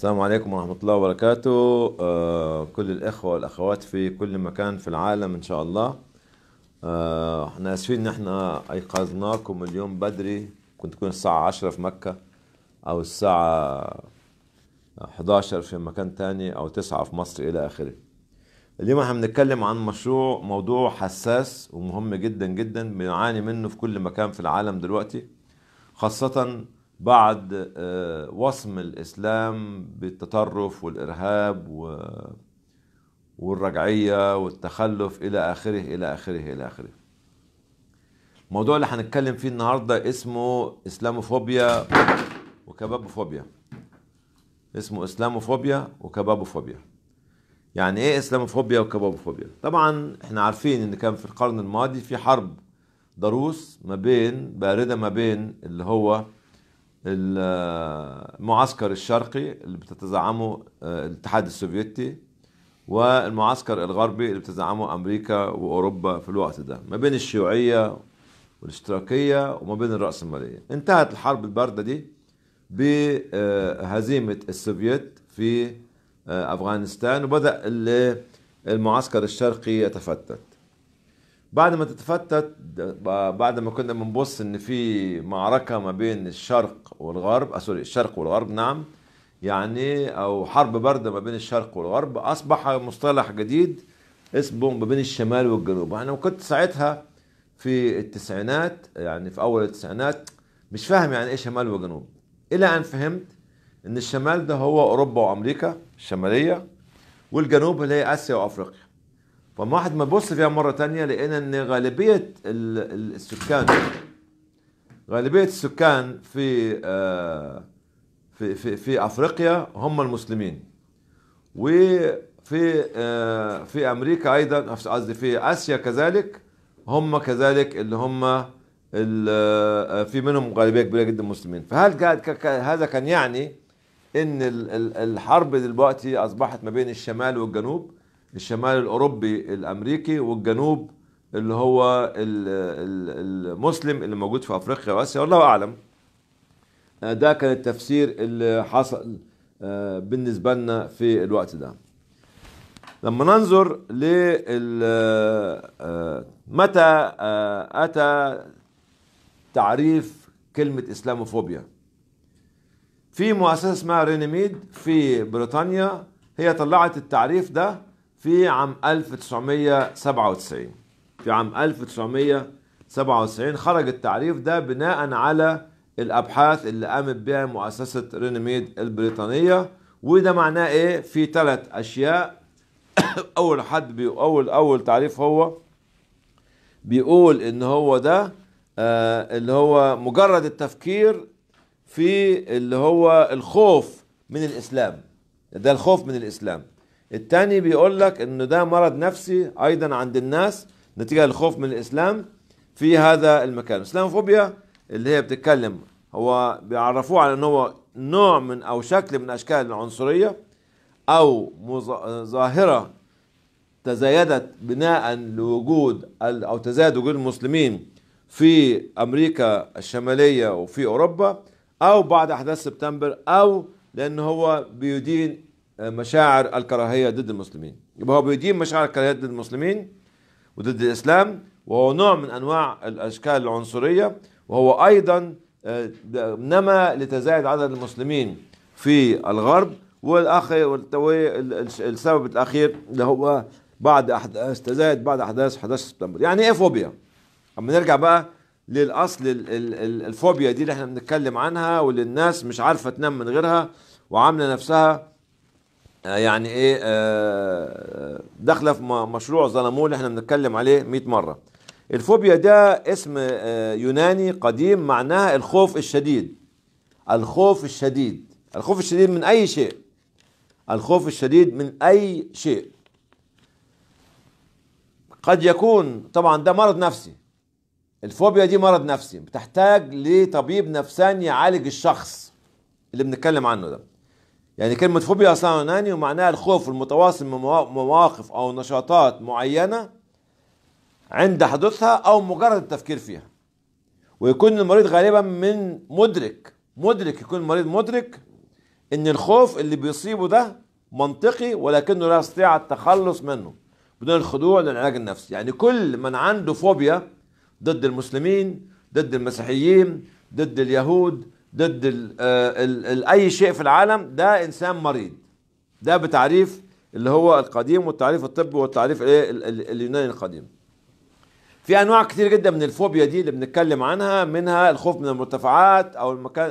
السلام عليكم ورحمة الله وبركاته آه، كل الإخوة والأخوات في كل مكان في العالم إن شاء الله آه، احنا آسفين إن احنا أيقظناكم اليوم بدري كنت تكون الساعة عشرة في مكة أو الساعة 11 في مكان تاني أو تسعة في مصر إلى آخره اليوم احنا بنتكلم عن مشروع موضوع حساس ومهم جدا جدا بنعاني منه في كل مكان في العالم دلوقتي خاصة بعد آه، وصم الإسلام بالتطرف والإرهاب والرجعية والتخلف إلى آخره إلى آخره إلى آخره الموضوع اللي هنتكلم فيه النهاردة اسمه إسلاموفوبيا وكبابوفوبيا اسمه إسلاموفوبيا وكبابوفوبيا يعني إيه إسلاموفوبيا وكبابوفوبيا؟ طبعا إحنا عارفين إن كان في القرن الماضي في حرب ضروس ما بين باردة ما بين اللي هو المعسكر الشرقي اللي بتتزعمه آه، الاتحاد السوفيتي والمعسكر الغربي اللي بتزعمه امريكا واوروبا في الوقت ده ما بين الشيوعيه والاشتراكيه وما بين الراسماليه انتهت الحرب البارده دي بهزيمه السوفيت في آه، افغانستان وبدا المعسكر الشرقي يتفتت بعد ما تتفتت بعد ما كنا بنبص ان في معركه ما بين الشرق والغرب آه، سوري الشرق والغرب نعم يعني او حرب بارده ما بين الشرق والغرب اصبح مصطلح جديد اسمه ما بين الشمال والجنوب انا كنت ساعتها في التسعينات يعني في اول التسعينات مش فاهم يعني ايه شمال وجنوب الى ان فهمت ان الشمال ده هو اوروبا وامريكا الشماليه والجنوب اللي هي اسيا وافريقيا فما واحد ما بص فيها مرة تانية لقينا ان غالبية السكان غالبية السكان في آه، في في, في افريقيا هم المسلمين وفي آه، في امريكا ايضا قصدي في اسيا كذلك هم كذلك اللي هم آه، في منهم غالبيه كبيره جدا مسلمين فهل هذا كان يعني ان الحرب دلوقتي اصبحت ما بين الشمال والجنوب الشمال الاوروبي الامريكي والجنوب اللي هو المسلم اللي موجود في افريقيا واسيا والله اعلم آه، ده كان التفسير اللي حصل آه، بالنسبه لنا في الوقت ده لما ننظر ل آه، متى اتى تعريف كلمه اسلاموفوبيا في مؤسسه اسمها رينيميد في بريطانيا هي طلعت التعريف ده في عام 1997 في عام 1997 خرج التعريف ده بناء على الابحاث اللي قامت بها مؤسسه رينيميد البريطانيه وده معناه ايه في ثلاث اشياء اول حد بيقول اول اول تعريف هو بيقول ان هو ده آه اللي هو مجرد التفكير في اللي هو الخوف من الاسلام ده الخوف من الاسلام التاني بيقول لك انه ده مرض نفسي ايضا عند الناس نتيجه للخوف من الاسلام في هذا المكان الاسلاموفوبيا اللي هي بتتكلم هو بيعرفوه على ان هو نوع من او شكل من اشكال العنصريه او ظاهره تزايدت بناء لوجود او تزايد وجود المسلمين في امريكا الشماليه وفي اوروبا او بعد احداث سبتمبر او لان هو بيدين مشاعر الكراهيه ضد المسلمين يبقى هو بيدين مشاعر الكراهيه ضد المسلمين وضد الاسلام وهو نوع من انواع الاشكال العنصريه وهو ايضا آه، نما لتزايد عدد المسلمين في الغرب والاخر السبب الاخير اللي هو بعد احداث تزايد بعد احداث 11 سبتمبر يعني ايه فوبيا اما نرجع بقى للاصل الفوبيا دي اللي احنا بنتكلم عنها واللي الناس مش عارفه تنام من غيرها وعامله نفسها آه، يعني ايه آه، داخله في مشروع ظلموه اللي احنا بنتكلم عليه 100 مره الفوبيا ده اسم آه، يوناني قديم معناها الخوف الشديد الخوف الشديد الخوف الشديد من اي شيء الخوف الشديد من اي شيء قد يكون طبعا ده مرض نفسي الفوبيا دي مرض نفسي بتحتاج لطبيب نفساني يعالج الشخص اللي بنتكلم عنه ده يعني كلمة فوبيا أصلا يوناني ومعناها الخوف المتواصل من مواقف أو نشاطات معينة عند حدوثها أو مجرد التفكير فيها ويكون المريض غالبا من مدرك مدرك يكون المريض مدرك ان الخوف اللي بيصيبه ده منطقي ولكنه لا يستطيع التخلص منه بدون الخضوع للعلاج النفسي يعني كل من عنده فوبيا ضد المسلمين ضد المسيحيين ضد اليهود ضد الـ آه، الـ الـ اي شيء في العالم ده انسان مريض ده بتعريف اللي هو القديم والتعريف الطبي والتعريف ايه اليوناني القديم في انواع كتير جدا من الفوبيا دي اللي بنتكلم عنها منها الخوف من المرتفعات او المكان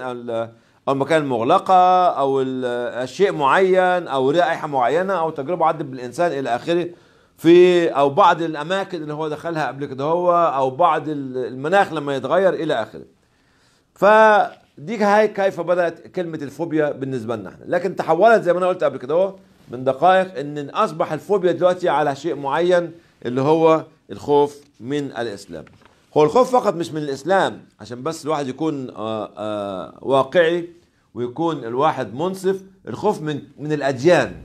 او المكان المغلقه او الشيء معين او رائحه معينه او تجربه عدت بالانسان الى اخره في او بعض الاماكن اللي هو دخلها قبل كده هو او بعض المناخ لما يتغير الى اخره ف دي هاي كيف بدات كلمه الفوبيا بالنسبه لنا احنا لكن تحولت زي ما انا قلت قبل كده اهو من دقائق ان اصبح الفوبيا دلوقتي على شيء معين اللي هو الخوف من الاسلام هو الخوف فقط مش من الاسلام عشان بس الواحد يكون آآ آه، آآ آه، واقعي ويكون الواحد منصف الخوف من من الاديان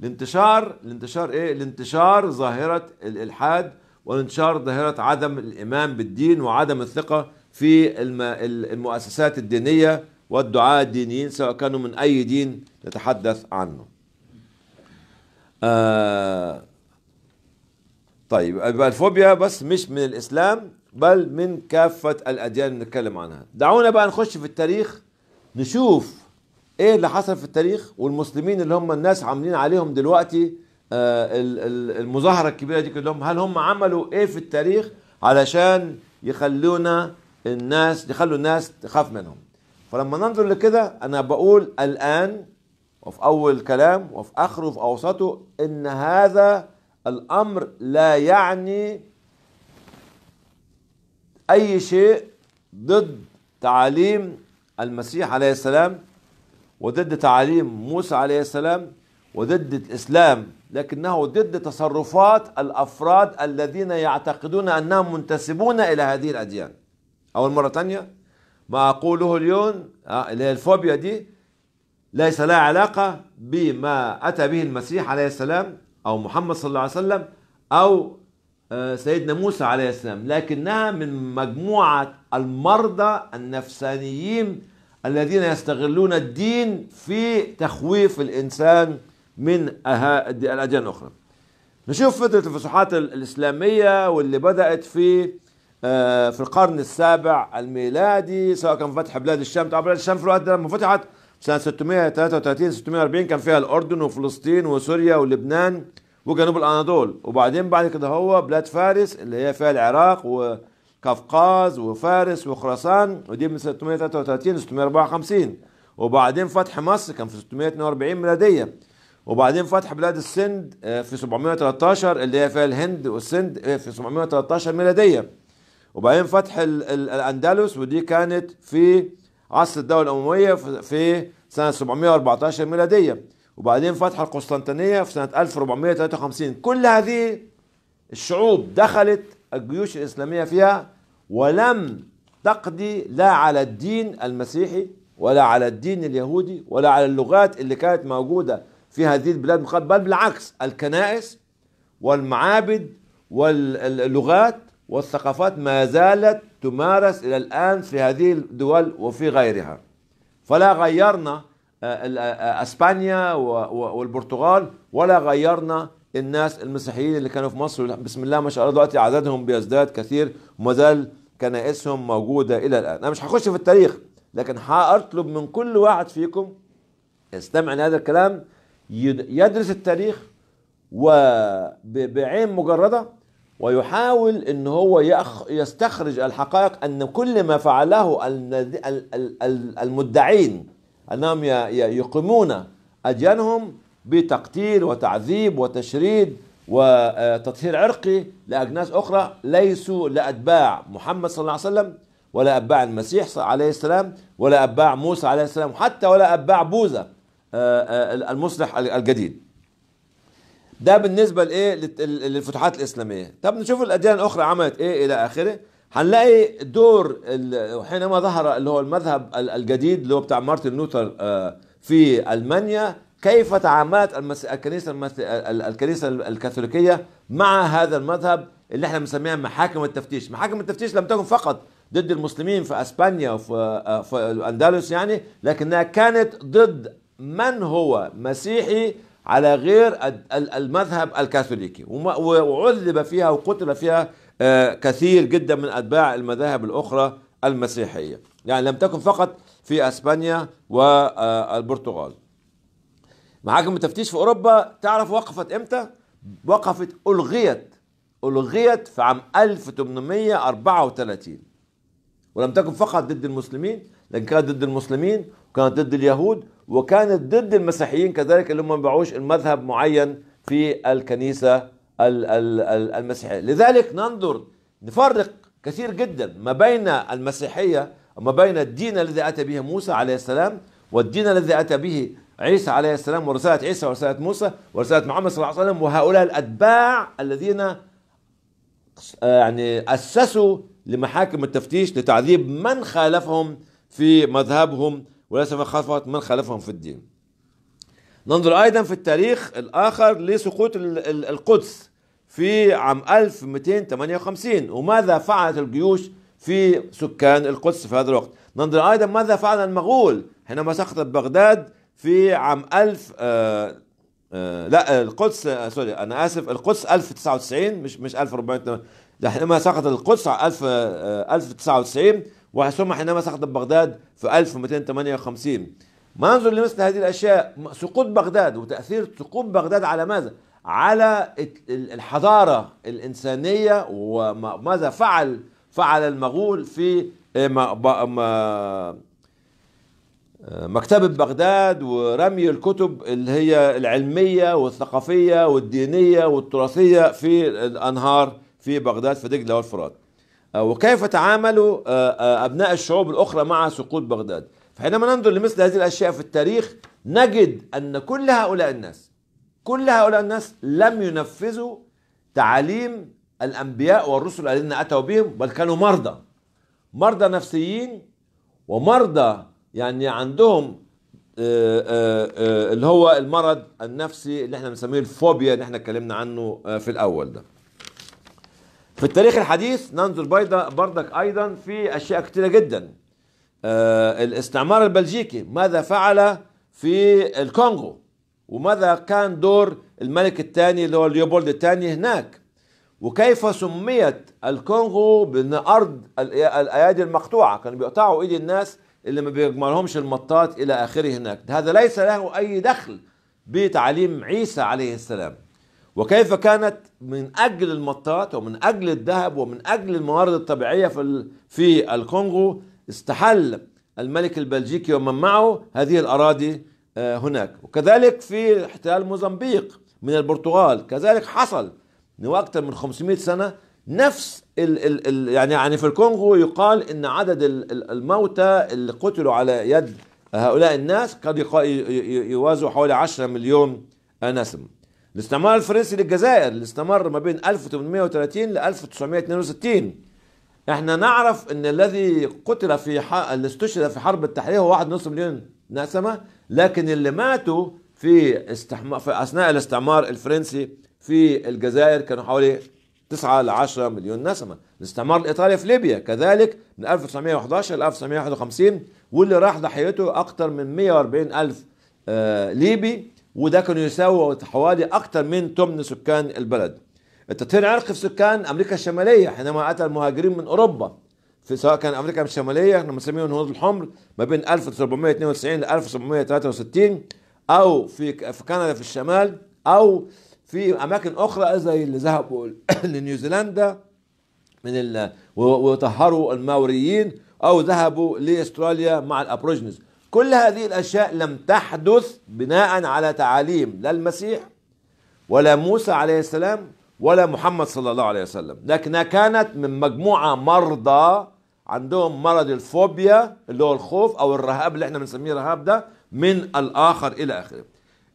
الانتشار الانتشار ايه الانتشار ظاهره الالحاد وانتشار ظاهره عدم الايمان بالدين وعدم الثقه في المؤسسات الدينية والدعاء الدينيين سواء كانوا من أي دين نتحدث عنه آه طيب يبقى الفوبيا بس مش من الإسلام بل من كافة الأديان نتكلم عنها دعونا بقى نخش في التاريخ نشوف ايه اللي حصل في التاريخ والمسلمين اللي هم الناس عاملين عليهم دلوقتي آه المظاهرة الكبيرة دي كلهم هل هم عملوا ايه في التاريخ علشان يخلونا الناس يخلوا الناس تخاف منهم فلما ننظر لكده انا بقول الان وفي اول كلام وفي اخره وفي اوسطه ان هذا الامر لا يعني اي شيء ضد تعاليم المسيح عليه السلام وضد تعاليم موسى عليه السلام وضد الاسلام لكنه ضد تصرفات الافراد الذين يعتقدون انهم منتسبون الى هذه الاديان أول مرة تانية ما أقوله اليوم آه، اللي هي الفوبيا دي ليس لها علاقة بما أتى به المسيح عليه السلام أو محمد صلى الله عليه وسلم أو آه، سيدنا موسى عليه السلام لكنها من مجموعة المرضى النفسانيين الذين يستغلون الدين في تخويف الإنسان من الأديان الأخرى نشوف فترة الفصوحات الإسلامية واللي بدأت في آه، في القرن السابع الميلادي سواء كان فتح بلاد الشام طبعا بلاد الشام في الوقت ده لما فتحت سنة 633 640 كان فيها الأردن وفلسطين وسوريا ولبنان وجنوب الأناضول وبعدين بعد كده هو بلاد فارس اللي هي فيها العراق وقفقاز وفارس وخراسان ودي من 633 654 وبعدين فتح مصر كان في 642 ميلادية وبعدين فتح بلاد السند آه، في 713 اللي هي فيها الهند والسند آه، في 713 ميلادية وبعدين فتح الأندلس ودي كانت في عصر الدولة الأموية في سنة 714 ميلادية وبعدين فتح القسطنطينية في سنة 1453 كل هذه الشعوب دخلت الجيوش الإسلامية فيها ولم تقضي لا على الدين المسيحي ولا على الدين اليهودي ولا على اللغات اللي كانت موجودة في هذه البلاد بل بالعكس الكنائس والمعابد واللغات والثقافات ما زالت تمارس إلى الآن في هذه الدول وفي غيرها فلا غيرنا آه، آه، آه، اسبانيا والبرتغال ولا غيرنا الناس المسيحيين اللي كانوا في مصر بسم الله ما شاء الله دلوقتي عددهم بيزداد كثير وما زال كنائسهم موجوده الى الان انا مش هخش في التاريخ لكن هطلب من كل واحد فيكم يستمع لهذا الكلام يدرس التاريخ وبعين مجرده ويحاول ان هو يستخرج الحقائق ان كل ما فعله المدعين انهم يقيمون اديانهم بتقتيل وتعذيب وتشريد وتطهير عرقي لاجناس اخرى ليسوا لاتباع محمد صلى الله عليه وسلم ولا اتباع المسيح عليه السلام ولا اتباع موسى عليه السلام حتى ولا اتباع بوذا آه، آه، المصلح الجديد ده بالنسبه لايه للفتوحات الاسلاميه طب نشوف الاديان الاخرى عملت ايه الى اخره هنلاقي دور حينما ظهر اللي هو المذهب الجديد اللي هو بتاع مارتن لوثر آه، في المانيا كيف تعاملت الكنيسه الكنيسه الكاثوليكيه مع هذا المذهب اللي احنا بنسميها محاكم التفتيش، محاكم التفتيش لم تكن فقط ضد المسلمين في اسبانيا وفي آه، الاندلس يعني لكنها كانت ضد من هو مسيحي على غير المذهب الكاثوليكي وعذب فيها وقتل فيها آه، كثير جدا من أتباع المذاهب الأخرى المسيحية يعني لم تكن فقط في أسبانيا والبرتغال آه، محاكم التفتيش في أوروبا تعرف وقفت إمتى؟ وقفت ألغيت ألغيت في عام 1834 ولم تكن فقط ضد المسلمين لكن كانت ضد المسلمين وكانت ضد اليهود وكانت ضد المسيحيين كذلك اللي هم ما باعوش المذهب معين في الكنيسة المسيحية لذلك ننظر نفرق كثير جدا ما بين المسيحية وما بين الدين الذي أتى به موسى عليه السلام والدين الذي أتى به عيسى عليه السلام ورسالة عيسى ورسالة موسى ورسالة محمد صلى الله عليه وسلم وهؤلاء الأتباع الذين آه، يعني أسسوا لمحاكم التفتيش لتعذيب من خالفهم في مذهبهم وليس مخافة من خالفهم في الدين ننظر أيضا في التاريخ الآخر لسقوط القدس في عام 1258 وماذا فعلت الجيوش في سكان القدس في هذا الوقت ننظر أيضا ماذا فعل المغول حينما سقطت بغداد في عام 1000 آه آه لا القدس آه سوري أنا آسف القدس 1099 مش مش 1400 حينما سقطت القدس 1000 1099 وثم حينما سقطت بغداد في 1258 ما ننظر لمثل هذه الأشياء سقوط بغداد وتأثير سقوط بغداد على ماذا؟ على الحضارة الإنسانية وماذا فعل فعل المغول في آه، آه، مكتبة بغداد ورمي الكتب اللي هي العلمية والثقافية والدينية والتراثية في الأنهار في بغداد في دجلة والفرات آه، وكيف تعاملوا آه، آه، أبناء الشعوب الأخرى مع سقوط بغداد فحينما ننظر لمثل هذه الأشياء في التاريخ نجد أن كل هؤلاء الناس كل هؤلاء الناس لم ينفذوا تعاليم الأنبياء والرسل الذين أتوا بهم بل كانوا مرضى مرضى نفسيين ومرضى يعني عندهم اللي هو المرض النفسي اللي احنا بنسميه الفوبيا اللي احنا اتكلمنا عنه في الأول ده في التاريخ الحديث ننظر بردك أيضا في أشياء كثيرة جدا آه، الاستعمار البلجيكي ماذا فعل في الكونغو وماذا كان دور الملك الثاني اللي هو ليوبولد الثاني هناك وكيف سميت الكونغو بان ارض الايادي المقطوعه كانوا بيقطعوا ايدي الناس اللي ما بيجمعهمش المطاط الى اخره هناك هذا ليس له اي دخل بتعليم عيسى عليه السلام وكيف كانت من أجل المطاط ومن أجل الذهب ومن أجل الموارد الطبيعية في, في الكونغو استحل الملك البلجيكي ومن معه هذه الأراضي آه، هناك وكذلك في احتلال موزمبيق من البرتغال كذلك حصل لاكثر من 500 سنة نفس الـ الـ الـ يعني يعني في الكونغو يقال ان عدد الموتى اللي قتلوا على يد هؤلاء الناس قد يوازوا حوالي 10 مليون نسمه الاستعمار الفرنسي للجزائر اللي استمر ما بين 1830 ل 1962 احنا نعرف ان الذي قتل في ح... اللي استشهد في حرب التحرير هو 1.5 مليون نسمه لكن اللي ماتوا في استحم... في اثناء الاستعمار الفرنسي في الجزائر كانوا حوالي 9 ل 10 مليون نسمه، الاستعمار الايطالي في ليبيا كذلك من 1911 ل 1951 واللي راح ضحيته اكثر من 140 الف آه ليبي وده كان يساوي حوالي أكثر من ثمن سكان البلد التطهير عرقي في سكان أمريكا الشمالية حينما أتى المهاجرين من أوروبا في سواء كان أمريكا الشمالية احنا بنسميهم الهنود الحمر ما بين 1792 ل 1763 أو في في كندا في الشمال أو في أماكن أخرى زي اللي ذهبوا لنيوزيلندا من وطهروا الماوريين أو ذهبوا لأستراليا مع الأبروجنز كل هذه الأشياء لم تحدث بناء على تعاليم لا المسيح ولا موسى عليه السلام ولا محمد صلى الله عليه وسلم لكنها كانت من مجموعة مرضى عندهم مرض الفوبيا اللي هو الخوف أو الرهاب اللي احنا بنسميه رهاب ده من الآخر إلى آخره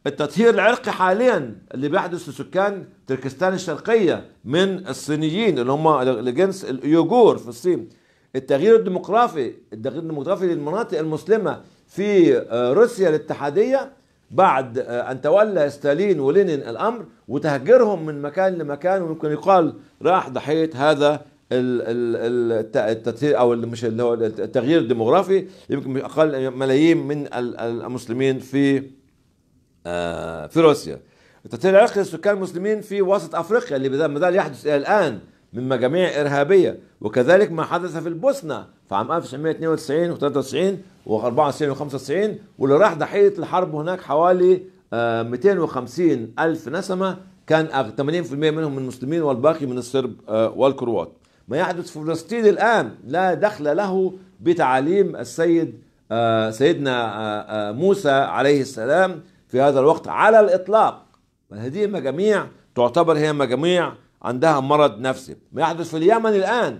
التطهير العرقي حاليا اللي بيحدث لسكان تركستان الشرقية من الصينيين اللي هم لجنس اليوغور في الصين التغيير الديموغرافي التغيير الديموغرافي للمناطق المسلمة في آه، روسيا الاتحادية بعد آه، أن تولى ستالين ولينين الأمر وتهجرهم من مكان لمكان ويمكن يقال راح ضحية هذا التغيير او مش اللي هو التغيير الديموغرافي يمكن اقل ملايين من المسلمين في آه، في روسيا التطهير العرقي للسكان المسلمين في وسط افريقيا اللي ما زال يحدث الى الان من مجاميع إرهابية وكذلك ما حدث في البوسنة في عام 1992 و 93 و 94 و 95 واللي راح ضحية الحرب هناك حوالي 250 آه، ألف نسمة كان 80% منهم من المسلمين والباقي من الصرب آه، والكروات ما يحدث في فلسطين الآن لا دخل له بتعاليم السيد آه، سيدنا موسى عليه السلام في هذا الوقت على الإطلاق هذه مجاميع تعتبر هي مجاميع عندها مرض نفسي ما يحدث في اليمن الآن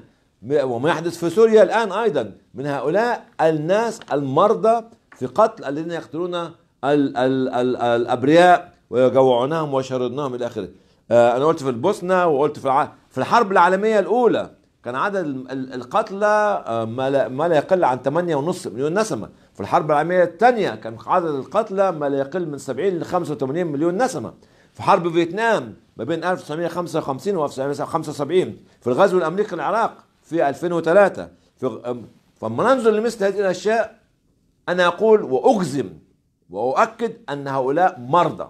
وما يحدث في سوريا الآن أيضا من هؤلاء الناس المرضى في قتل الذين يقتلون الـ الـ الـ الأبرياء ويجوعونهم ويشردونهم إلى آخره آه، أنا قلت في البوسنة وقلت في في الحرب العالمية الأولى كان عدد القتلى آه، ما لا يقل عن 8.5 مليون نسمة في الحرب العالمية الثانية كان عدد القتلى ما لا يقل من 70 ل 85 مليون نسمة في حرب فيتنام ما بين 1955 و 1975 في الغزو الامريكي للعراق في 2003 في فلما ننظر لمثل هذه الاشياء انا اقول واجزم واؤكد ان هؤلاء مرضى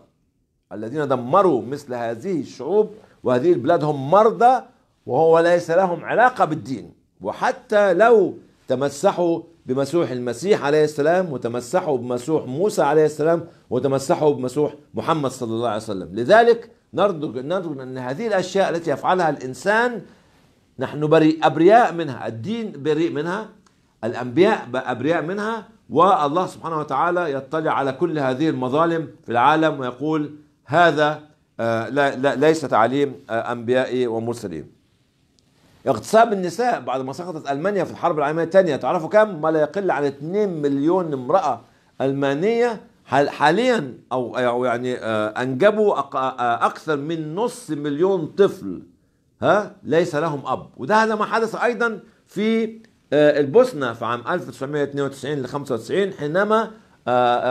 الذين دمروا مثل هذه الشعوب وهذه البلاد هم مرضى وهو ليس لهم علاقه بالدين وحتى لو تمسحوا بمسوح المسيح عليه السلام وتمسحوا بمسوح موسى عليه السلام وتمسحوا بمسوح محمد صلى الله عليه وسلم لذلك نرجو نرجو أن هذه الأشياء التي يفعلها الإنسان نحن بريء أبرياء منها الدين بريء منها الأنبياء أبرياء منها والله سبحانه وتعالى يطلع على كل هذه المظالم في العالم ويقول هذا آه، لا لا ليس تعليم آه، أنبيائي ومرسلين اغتصاب النساء بعد ما سقطت ألمانيا في الحرب العالمية الثانية تعرفوا كم؟ ما لا يقل عن 2 مليون امرأة ألمانية حاليا أو يعني آه، أنجبوا آه، أكثر من نص مليون طفل ها ليس لهم أب وده هذا ما حدث أيضا في آه، البوسنة في عام 1992 ل 95 حينما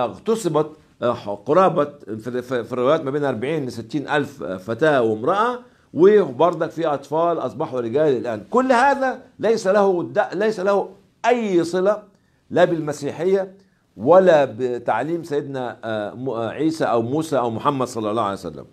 اغتصبت قرابة في الروايات ما بين 40 ل 60 ألف فتاة وامرأة وبرضك في اطفال اصبحوا رجال الان كل هذا ليس له ليس له اي صله لا بالمسيحيه ولا بتعليم سيدنا آه، آه، عيسى او موسى او محمد صلى الله عليه وسلم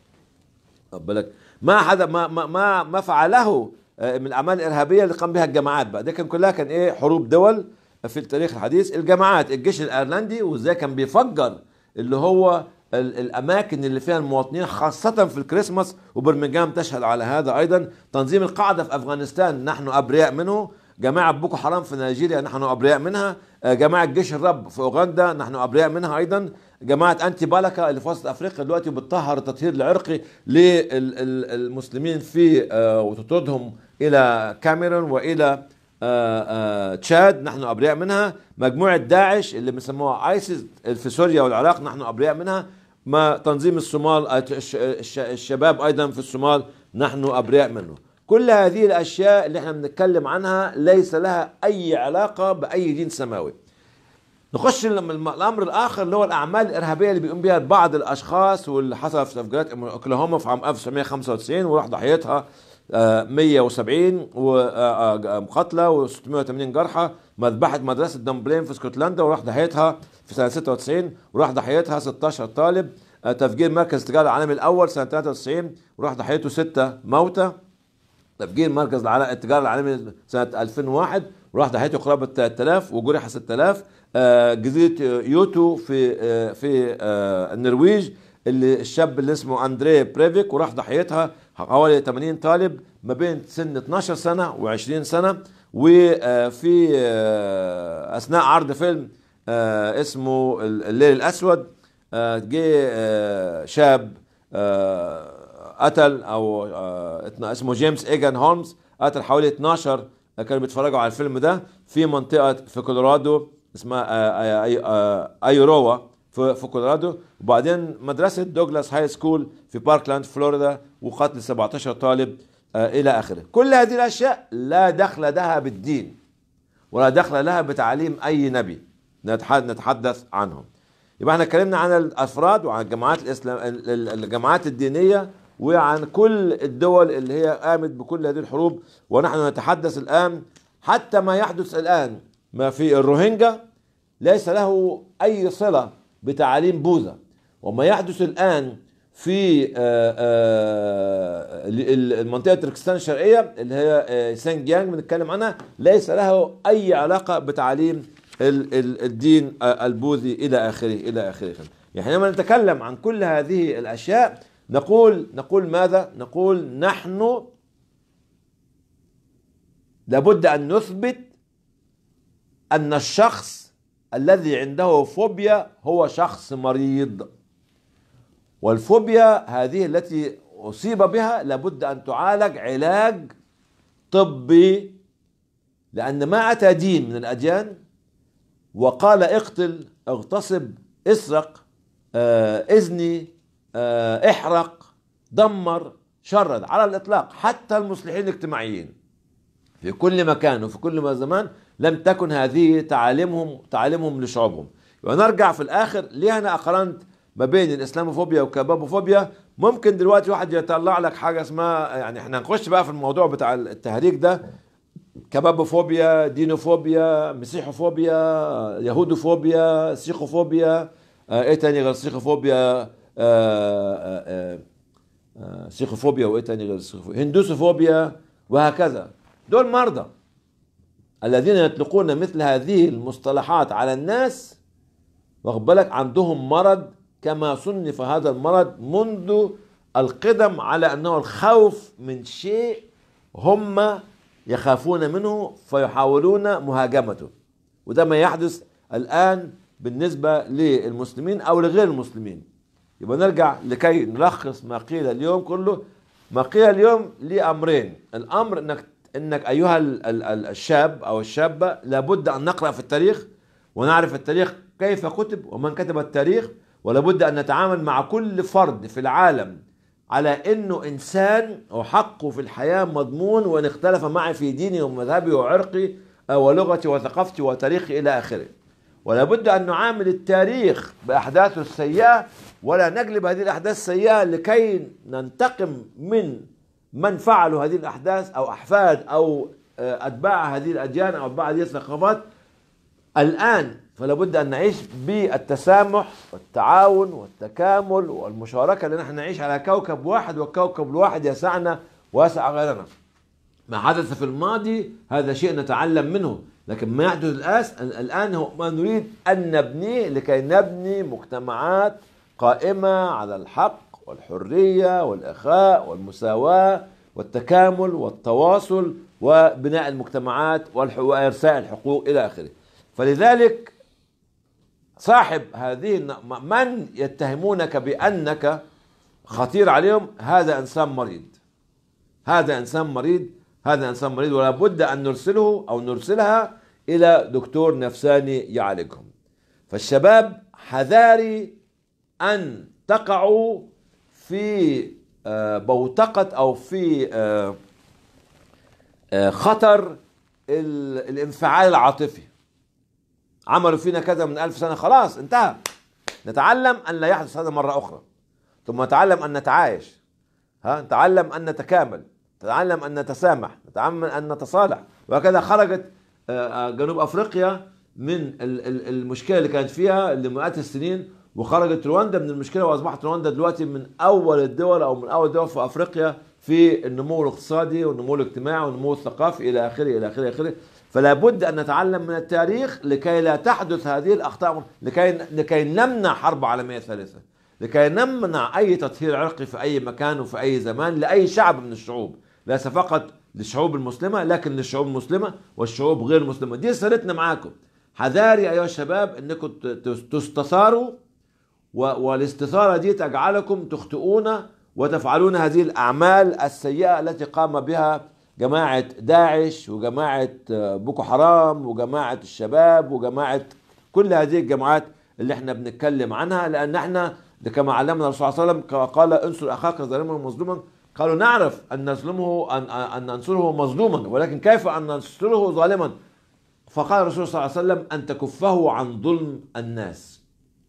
بالك ما حدا ما ما ما فعله آه، من الاعمال الارهابيه اللي قام بها الجماعات بقى ده كان كلها كان ايه حروب دول في التاريخ الحديث الجماعات الجيش الايرلندي وازاي كان بيفجر اللي هو الاماكن اللي فيها المواطنين خاصه في الكريسماس وبرمنجهام تشهد على هذا ايضا تنظيم القاعده في افغانستان نحن ابرياء منه جماعه بوكو حرام في نيجيريا نحن ابرياء منها آه، جماعه جيش الرب في اوغندا نحن ابرياء منها ايضا جماعه انتي بالكا اللي في وسط افريقيا دلوقتي بتطهر التطهير العرقي للمسلمين في آه، وتطردهم الى كاميرون والى آآ آه، آآ تشاد نحن ابرياء منها مجموعه داعش اللي بيسموها ايسيس في سوريا والعراق نحن ابرياء منها ما تنظيم الصومال الشباب ايضا في الصومال نحن ابرياء منه كل هذه الاشياء اللي احنا بنتكلم عنها ليس لها اي علاقه باي دين سماوي نخش الامر الاخر اللي هو الاعمال الارهابيه اللي بيقوم بها بعض الاشخاص واللي حصل في تفجيرات اوكلاهوما في عام 1995 وراح ضحيتها 170 مقاتله و680 جرحى مذبحه مدرسه دامبلين في اسكتلندا وراح ضحيتها في سنه 96 وراح ضحيتها 16 طالب آه، تفجير مركز التجاره العالمي الاول سنه 93 وراح ضحيته 6 موتى تفجير مركز التجاره العالمي سنه 2001 وراح ضحيته قرابه 3000 وجرح 6000 جزيره يوتو في آه، في آه، النرويج اللي الشاب اللي اسمه اندريه بريفيك وراح ضحيتها حوالي 80 طالب ما بين سن 12 سنه و20 سنه وفي آه، آه، اثناء عرض فيلم آه، اسمه الليل الاسود جه شاب قتل او اسمه جيمس ايجان هولمز قتل حوالي 12 كانوا بيتفرجوا على الفيلم ده في منطقه في كولورادو اسمها ايروا في, في كولورادو وبعدين مدرسه دوجلاس هاي سكول في باركلاند فلوريدا وقتل 17 طالب آه، الى اخره كل هذه الاشياء لا دخل لها بالدين ولا دخل لها بتعليم اي نبي نتحدث عنهم يبقى احنا اتكلمنا عن الافراد وعن الجماعات الاسلام الجماعات الدينيه وعن كل الدول اللي هي قامت بكل هذه الحروب ونحن نتحدث الان حتى ما يحدث الان ما في الروهينجا ليس له اي صله بتعاليم بوذا وما يحدث الآن في آه، آه، المنطقة تركستان الشرقية اللي هي آه، سانج يانج بنتكلم عنها ليس له أي علاقة بتعاليم الدين البوذي إلى آخره إلى آخره يعني لما نتكلم عن كل هذه الأشياء نقول نقول ماذا؟ نقول نحن لابد أن نثبت أن الشخص الذي عنده فوبيا هو شخص مريض والفوبيا هذه التي أصيب بها لابد أن تعالج علاج طبي لأن ما أتى دين من الأديان وقال اقتل اغتصب اسرق آه اذني آه احرق دمر شرد على الإطلاق حتى المصلحين الاجتماعيين في كل مكان وفي كل زمان لم تكن هذه تعاليمهم تعاليمهم لشعوبهم ونرجع في الاخر ليه انا اقارنت ما بين الاسلاموفوبيا والكبابوفوبيا ممكن دلوقتي واحد يطلع لك حاجه اسمها يعني احنا هنخش بقى في الموضوع بتاع التهريج ده كبابوفوبيا دينوفوبيا مسيحوفوبيا يهودوفوبيا سيخوفوبيا آه ايه تاني غير سيخوفوبيا آه، آه، آه، سيخوفوبيا وايه تاني غير سيخوفوبيا هندوسوفوبيا وهكذا دول مرضى الذين يطلقون مثل هذه المصطلحات على الناس واخد بالك عندهم مرض كما صنف هذا المرض منذ القدم على انه الخوف من شيء هم يخافون منه فيحاولون مهاجمته وده ما يحدث الان بالنسبه للمسلمين او لغير المسلمين يبقى نرجع لكي نلخص ما قيل اليوم كله ما قيل اليوم لامرين الامر انك انك ايها الشاب او الشابه لابد ان نقرا في التاريخ ونعرف التاريخ كيف كتب ومن كتب التاريخ ولابد ان نتعامل مع كل فرد في العالم على انه انسان وحقه في الحياه مضمون وان اختلف معي في ديني ومذهبي وعرقي ولغتي وثقافتي وتاريخي الى اخره ولا بد ان نعامل التاريخ باحداثه السيئه ولا نجلب هذه الاحداث السيئه لكي ننتقم من من فعلوا هذه الأحداث أو أحفاد أو آه، أتباع هذه الأديان أو أتباع هذه الثقافات الآن فلا بد أن نعيش بالتسامح والتعاون والتكامل والمشاركة لأن احنا نعيش على كوكب واحد والكوكب الواحد يسعنا ويسع غيرنا ما حدث في الماضي هذا شيء نتعلم منه لكن ما يحدث الان الآن هو ما نريد أن نبنيه لكي نبني مجتمعات قائمة على الحق والحرية والإخاء والمساواة والتكامل والتواصل وبناء المجتمعات وإرساء الحقوق إلى آخره فلذلك صاحب هذه من يتهمونك بأنك خطير عليهم هذا إنسان مريض هذا إنسان مريض هذا إنسان مريض ولا بد أن نرسله أو نرسلها إلى دكتور نفساني يعالجهم فالشباب حذاري أن تقعوا في آه، بوتقة أو في آه، آه، خطر الانفعال العاطفي عملوا فينا كذا من ألف سنة خلاص انتهى نتعلم أن لا يحدث هذا مرة أخرى ثم نتعلم أن نتعايش ها نتعلم أن نتكامل نتعلم أن نتسامح نتعلم أن نتصالح وهكذا خرجت جنوب أفريقيا من المشكلة اللي كانت فيها لمئات السنين وخرجت رواندا من المشكله واصبحت رواندا دلوقتي من اول الدول او من اول الدول في افريقيا في النمو الاقتصادي والنمو الاجتماعي والنمو الثقافي الى اخره الى اخره الى اخره فلا بد ان نتعلم من التاريخ لكي لا تحدث هذه الاخطاء لكي لكي نمنع حرب عالميه ثالثه لكي نمنع اي تطهير عرقي في اي مكان وفي اي زمان لاي شعب من الشعوب ليس فقط للشعوب المسلمه لكن للشعوب المسلمه والشعوب غير المسلمه دي رسالتنا معاكم حذاري ايها الشباب انكم تستثاروا والاستثارة دي تجعلكم تخطئون وتفعلون هذه الأعمال السيئة التي قام بها جماعة داعش وجماعة آه، بوكو حرام وجماعة الشباب وجماعة كل هذه الجماعات اللي احنا بنتكلم عنها لأن احنا كما علمنا الرسول صلى الله عليه وسلم قال انصر أخاك ظالما مظلوما قالوا نعرف أن نظلمه أن, أن ننصره مظلوما ولكن كيف أن ننصره ظالما فقال الرسول صلى الله عليه وسلم أن تكفه عن ظلم الناس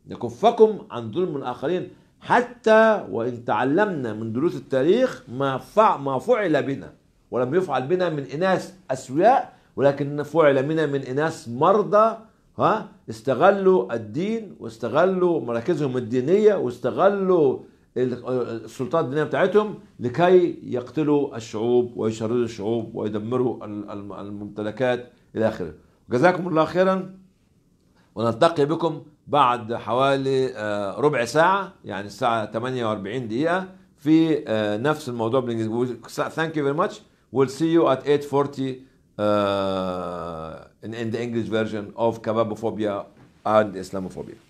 نكفكم عن ظلم الآخرين حتى وإن تعلمنا من دروس التاريخ ما فع ما فعل بنا ولم يفعل بنا من إناس أسوياء ولكن فعل بنا من إناس مرضى ها استغلوا الدين واستغلوا مراكزهم الدينية واستغلوا السلطات الدينية بتاعتهم لكي يقتلوا الشعوب ويشردوا الشعوب ويدمروا الممتلكات إلى آخره جزاكم الله خيرا ونلتقي بكم بعد حوالي آه، ربع ساعة يعني الساعة 48 دقيقة في آه، نفس الموضوع بالانجليزي ثانك يو فيري ماتش ويل سي يو ات 840 ان ذا انجلش فيرجن اوف كبابوفوبيا اند اسلاموفوبيا